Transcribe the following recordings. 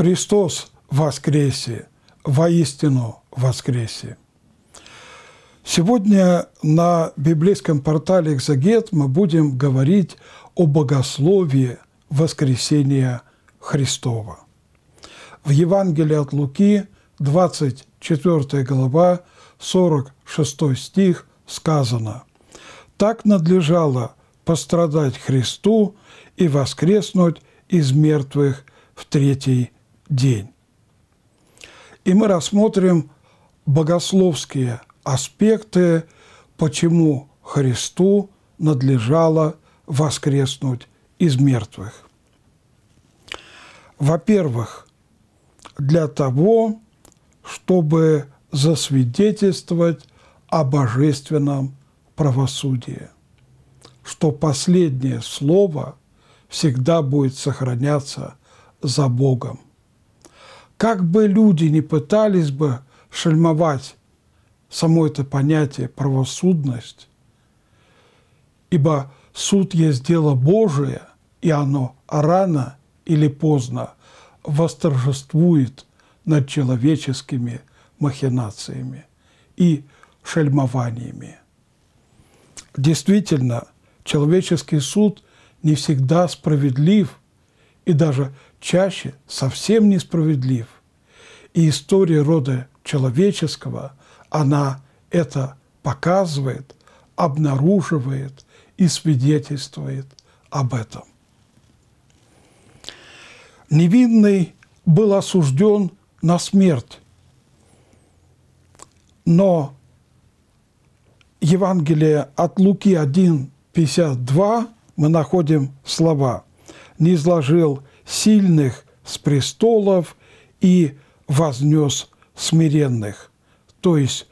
Христос воскресе, воистину воскресе. Сегодня на библейском портале «Экзогет» мы будем говорить о богословии воскресения Христова. В Евангелии от Луки, 24 глава, 46 стих сказано «Так надлежало пострадать Христу и воскреснуть из мертвых в третий день. И мы рассмотрим богословские аспекты, почему Христу надлежало воскреснуть из мертвых. Во-первых, для того, чтобы засвидетельствовать о божественном правосудии, что последнее слово всегда будет сохраняться за Богом. Как бы люди не пытались бы шельмовать само это понятие правосудность, ибо суд есть дело Божие, и оно рано или поздно восторжествует над человеческими махинациями и шельмованиями. Действительно, человеческий суд не всегда справедлив и даже чаще совсем несправедлив. И история рода человеческого, она это показывает, обнаруживает и свидетельствует об этом. Невинный был осужден на смерть, но Евангелие от Луки 1, 52 мы находим слова «Не изложил сильных с престолов и вознес смиренных. То есть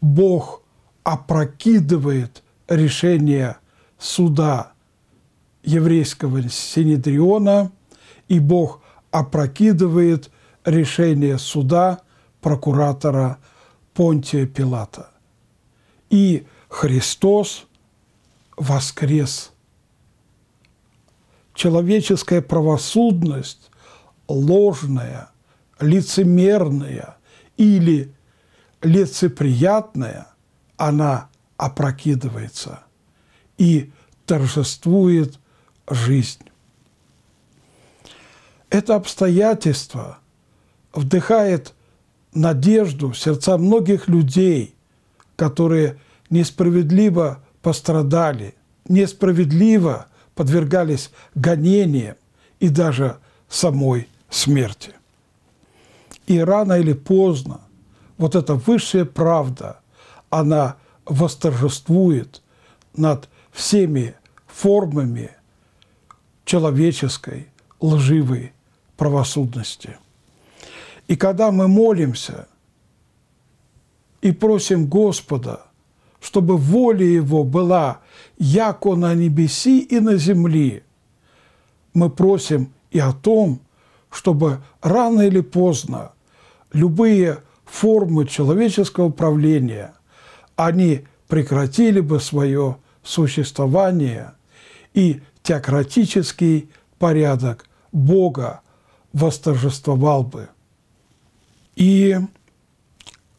Бог опрокидывает решение суда еврейского Синедриона, и Бог опрокидывает решение суда прокуратора Понтия Пилата. И Христос воскрес человеческая правосудность ложная, лицемерная или лицеприятная, она опрокидывается и торжествует жизнь. Это обстоятельство вдыхает надежду в сердца многих людей, которые несправедливо пострадали, несправедливо – подвергались гонениям и даже самой смерти. И рано или поздно вот эта высшая правда, она восторжествует над всеми формами человеческой лживой правосудности. И когда мы молимся и просим Господа – чтобы воля его была, яко на небеси и на земли. Мы просим и о том, чтобы рано или поздно любые формы человеческого правления, они прекратили бы свое существование, и теократический порядок Бога восторжествовал бы. И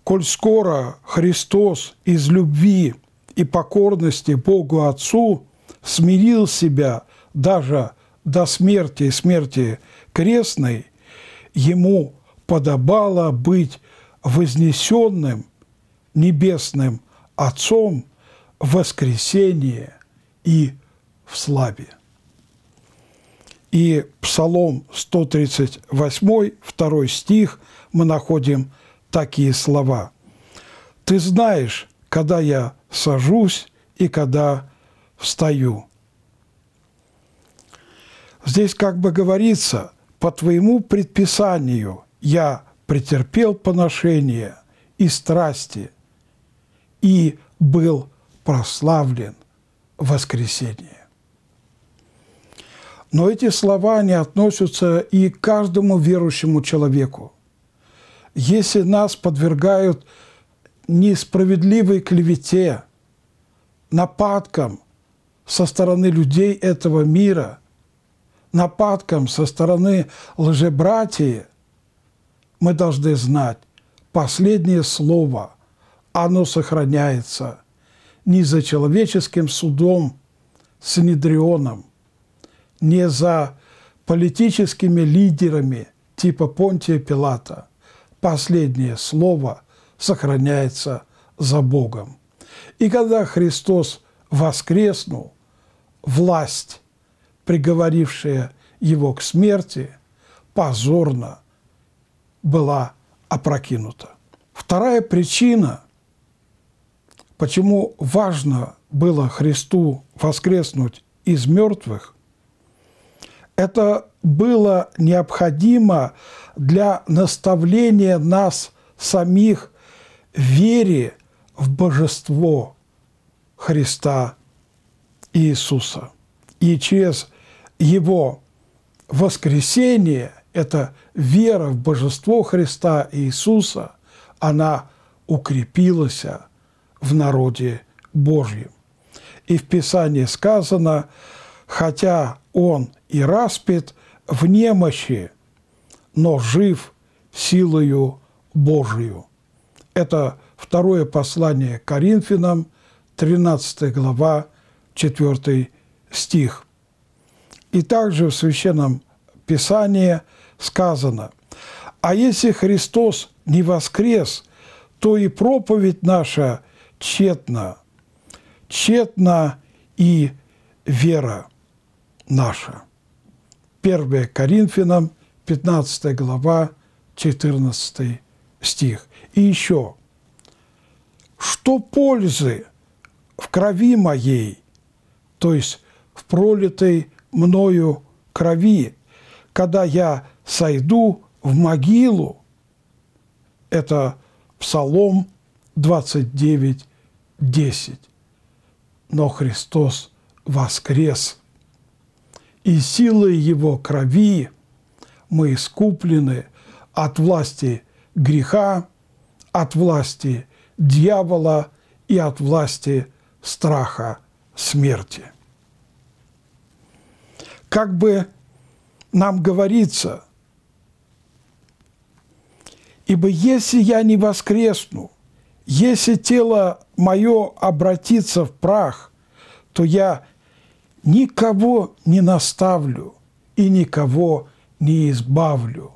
коль скоро Христос из любви и покорности Богу Отцу смирил себя даже до смерти и смерти крестной, ему подобало быть вознесенным небесным Отцом в воскресении и в славе. И Псалом 138, 2 стих мы находим – такие слова. «Ты знаешь, когда я сажусь и когда встаю». Здесь как бы говорится, по твоему предписанию я претерпел поношение и страсти и был прославлен в воскресенье. Но эти слова не относятся и к каждому верующему человеку если нас подвергают несправедливой клевете, нападкам со стороны людей этого мира, нападкам со стороны лжебратья, мы должны знать, последнее слово, оно сохраняется не за человеческим судом, с Нидрионом, не за политическими лидерами типа Понтия Пилата – последнее слово сохраняется за Богом. И когда Христос воскреснул, власть, приговорившая его к смерти, позорно была опрокинута. Вторая причина, почему важно было Христу воскреснуть из мертвых, это было необходимо для наставления нас самих в вере в божество Христа Иисуса. И через Его воскресение, эта вера в божество Христа Иисуса, она укрепилась в народе Божьем. И в Писании сказано, хотя он и распит, в немощи но жив силою Божию. Это второе послание Коринфянам, 13 глава, 4 стих. И также в Священном Писании сказано, «А если Христос не воскрес, то и проповедь наша тщетна, тщетна и вера наша». 1 Коринфянам – 15 глава, 14 стих. И еще. «Что пользы в крови моей, то есть в пролитой мною крови, когда я сойду в могилу?» Это Псалом 29, 10. Но Христос воскрес, и силой Его крови – мы искуплены от власти греха, от власти дьявола и от власти страха смерти. Как бы нам говорится, ибо если я не воскресну, если тело мое обратится в прах, то я никого не наставлю и никого не избавлю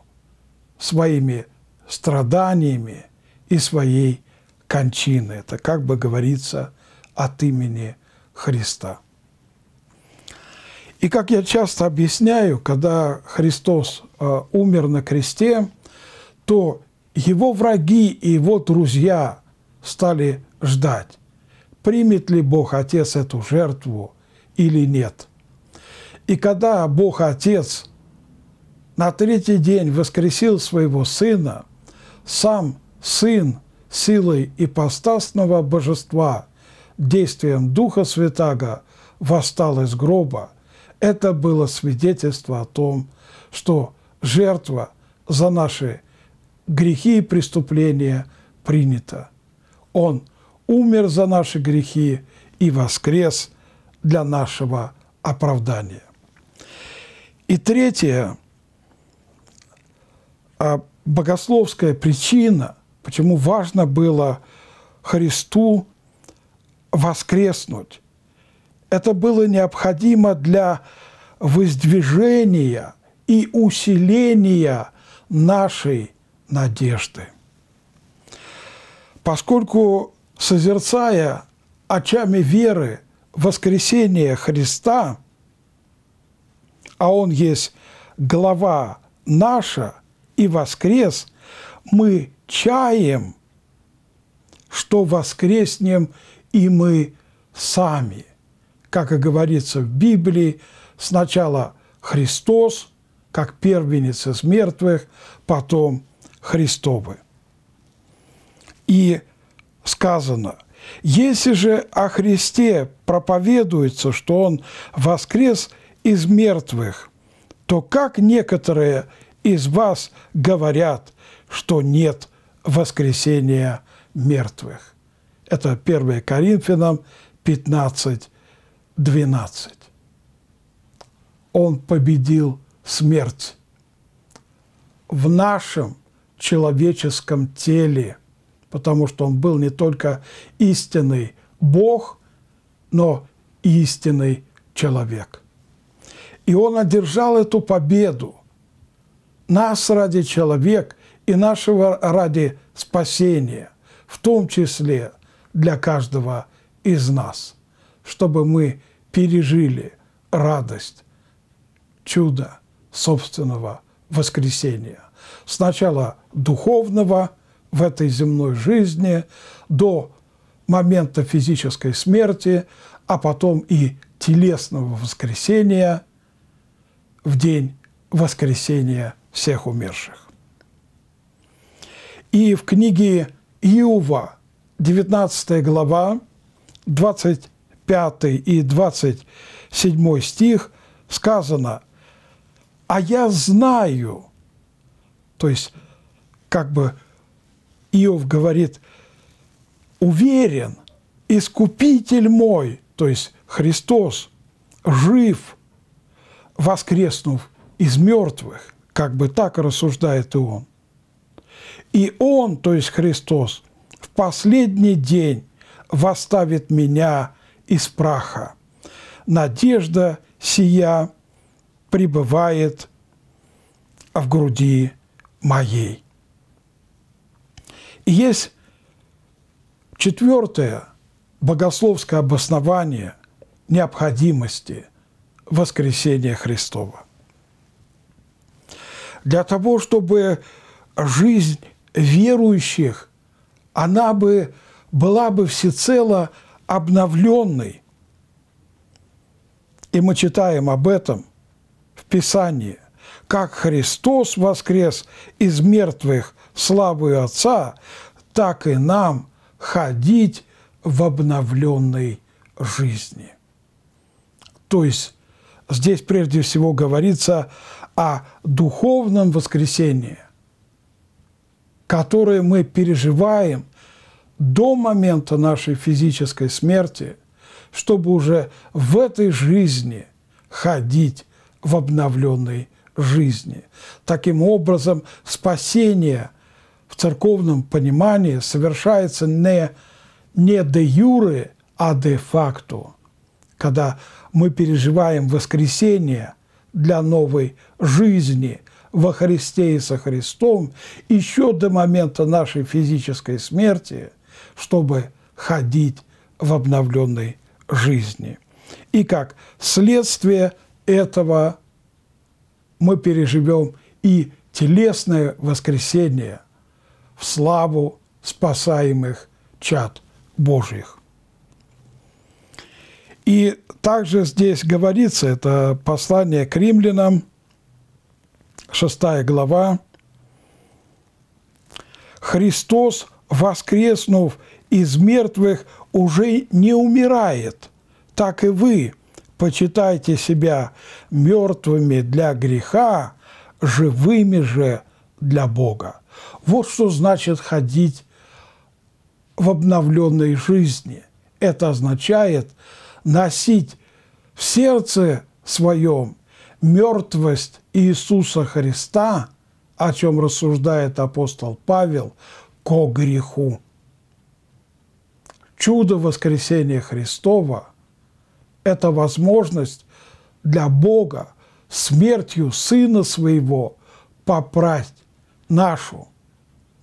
своими страданиями и своей кончиной, Это как бы говорится от имени Христа. И как я часто объясняю, когда Христос э, умер на кресте, то его враги и его друзья стали ждать, примет ли Бог Отец эту жертву или нет. И когда Бог Отец – на третий день воскресил своего сына, сам сын силой ипостасного божества, действием Духа Святаго, восстал из гроба. Это было свидетельство о том, что жертва за наши грехи и преступления принята. Он умер за наши грехи и воскрес для нашего оправдания. И третье – а богословская причина, почему важно было Христу воскреснуть. Это было необходимо для воздвижения и усиления нашей надежды. Поскольку, созерцая очами веры воскресение Христа, а Он есть глава наша – и воскрес, мы чаем, что воскреснем и мы сами. Как и говорится в Библии, сначала Христос, как первенец из мертвых, потом Христовы. И сказано, если же о Христе проповедуется, что Он воскрес из мертвых, то как некоторые из вас говорят, что нет воскресения мертвых». Это 1 Коринфянам 15, 12. Он победил смерть. В нашем человеческом теле, потому что он был не только истинный Бог, но истинный человек. И он одержал эту победу нас ради человек и нашего ради спасения, в том числе для каждого из нас, чтобы мы пережили радость, чуда собственного воскресения. Сначала духовного в этой земной жизни, до момента физической смерти, а потом и телесного воскресения в день воскресения всех умерших. И в книге Иова, 19 глава, 25 и 27 стих сказано «А я знаю», то есть как бы Иов говорит «Уверен, Искупитель мой», то есть Христос, жив, воскреснув из мертвых. Как бы так рассуждает и он. И он, то есть Христос, в последний день восставит меня из праха. Надежда сия пребывает в груди моей. И есть четвертое богословское обоснование необходимости воскресения Христова для того, чтобы жизнь верующих, она бы была бы всецело обновленной. И мы читаем об этом в Писании, как Христос воскрес из мертвых славы Отца, так и нам ходить в обновленной жизни. То есть здесь прежде всего говорится о духовном воскресении, которое мы переживаем до момента нашей физической смерти, чтобы уже в этой жизни ходить в обновленной жизни. Таким образом, спасение в церковном понимании совершается не, не де юре, а де факту, когда мы переживаем воскресение – для новой жизни во Христе и со Христом еще до момента нашей физической смерти, чтобы ходить в обновленной жизни. И как следствие этого мы переживем и телесное воскресение в славу спасаемых чад Божьих. И также здесь говорится, это послание к римлянам, 6 глава, «Христос, воскреснув из мертвых, уже не умирает, так и вы почитайте себя мертвыми для греха, живыми же для Бога». Вот что значит ходить в обновленной жизни. Это означает – носить в сердце своем мертвость Иисуса Христа, о чем рассуждает апостол Павел, ко греху. Чудо воскресения Христова – это возможность для Бога смертью Сына Своего попрать нашу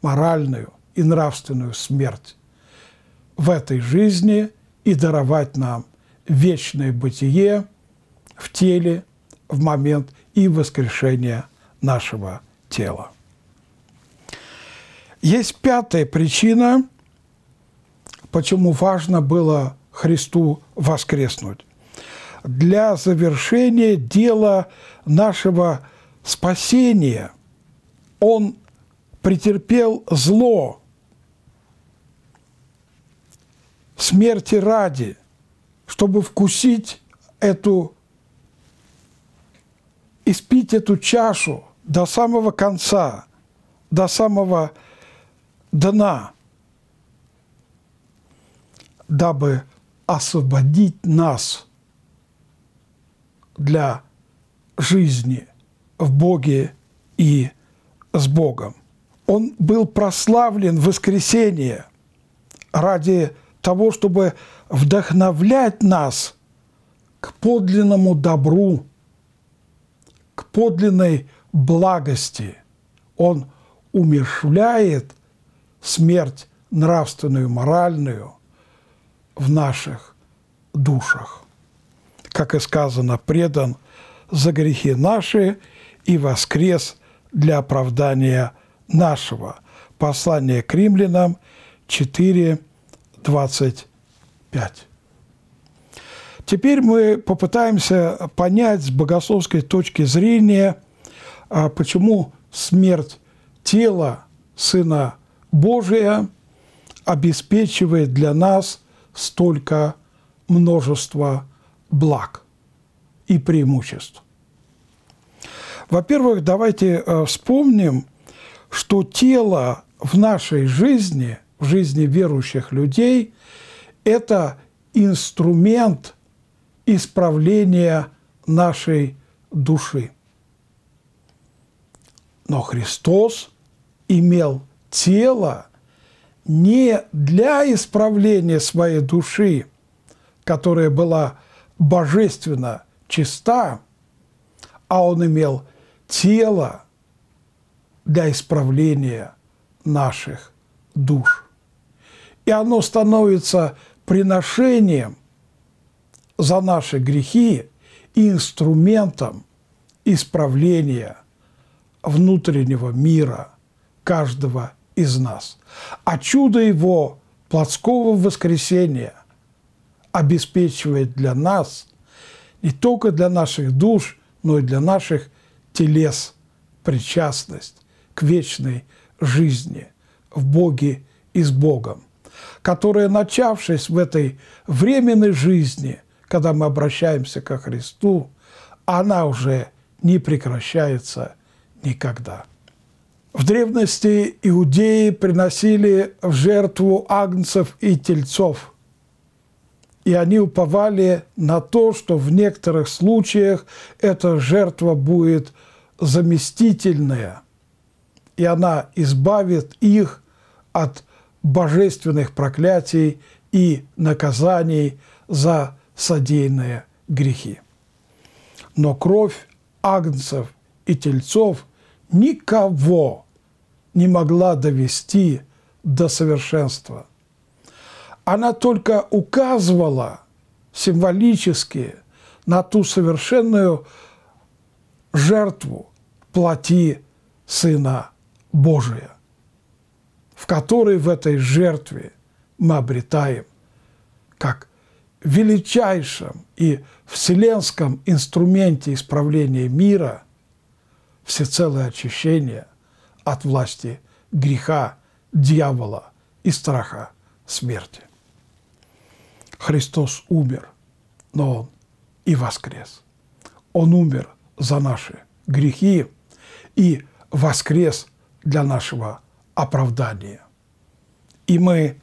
моральную и нравственную смерть в этой жизни и даровать нам вечное бытие в теле в момент и воскрешения нашего тела. Есть пятая причина, почему важно было Христу воскреснуть. Для завершения дела нашего спасения Он претерпел зло смерти ради – чтобы вкусить эту, испить эту чашу до самого конца, до самого дна, дабы освободить нас для жизни в Боге и с Богом. Он был прославлен в воскресение ради того, чтобы вдохновлять нас к подлинному добру, к подлинной благости. Он умершвляет смерть нравственную, моральную в наших душах. Как и сказано, предан за грехи наши и воскрес для оправдания нашего. Послание к римлянам 4, 25. Теперь мы попытаемся понять с богословской точки зрения, а, почему смерть тела Сына Божия обеспечивает для нас столько множества благ и преимуществ. Во-первых, давайте э, вспомним, что тело в нашей жизни – в жизни верующих людей – это инструмент исправления нашей души. Но Христос имел тело не для исправления своей души, которая была божественно чиста, а он имел тело для исправления наших душ и оно становится приношением за наши грехи и инструментом исправления внутреннего мира каждого из нас. А чудо его плотского воскресения обеспечивает для нас, не только для наших душ, но и для наших телес причастность к вечной жизни в Боге и с Богом которые, начавшись в этой временной жизни, когда мы обращаемся ко Христу, она уже не прекращается никогда. В древности иудеи приносили в жертву агнцев и тельцов, и они уповали на то, что в некоторых случаях эта жертва будет заместительная, и она избавит их от божественных проклятий и наказаний за содеянные грехи. Но кровь агнцев и тельцов никого не могла довести до совершенства. Она только указывала символически на ту совершенную жертву плоти Сына Божия в которой в этой жертве мы обретаем, как величайшем и вселенском инструменте исправления мира всецелое очищение от власти греха, дьявола и страха смерти. Христос умер, но Он и воскрес. Он умер за наши грехи и воскрес для нашего оправдание. И мы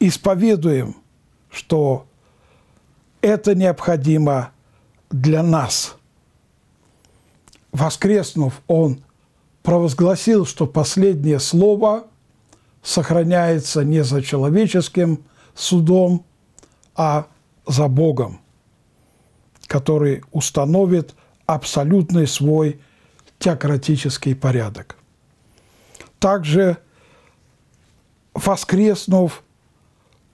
исповедуем, что это необходимо для нас. Воскреснув, он провозгласил, что последнее слово сохраняется не за человеческим судом, а за Богом, который установит абсолютный свой теократический порядок. Также воскреснув,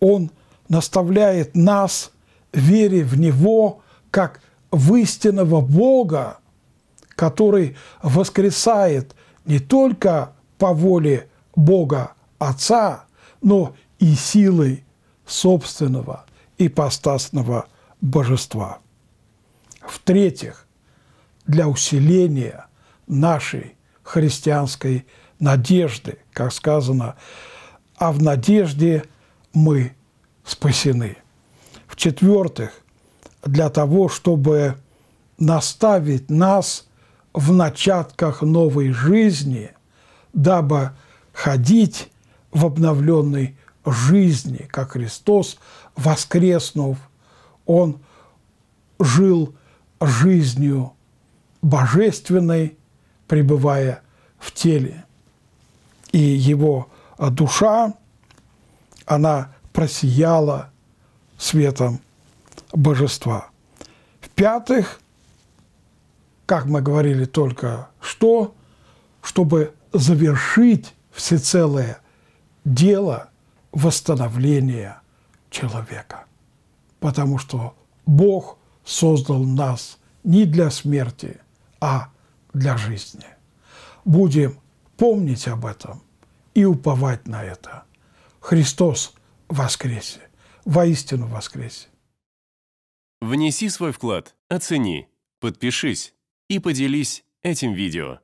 Он наставляет нас, вере в Него, как в истинного Бога, который воскресает не только по воле Бога Отца, но и силой собственного ипостасного божества. В-третьих, для усиления нашей христианской надежды, как сказано, а в надежде мы спасены. В-четвертых, для того, чтобы наставить нас в начатках новой жизни, дабы ходить в обновленной жизни, как Христос, воскреснув, Он жил жизнью божественной, пребывая в теле и его а, душа, она просияла светом божества. В-пятых, как мы говорили только что, чтобы завершить всецелое дело восстановления человека. Потому что Бог создал нас не для смерти, а для жизни. Будем помнить об этом и уповать на это. Христос воскресе, воистину воскресе. Внеси свой вклад, оцени, подпишись и поделись этим видео.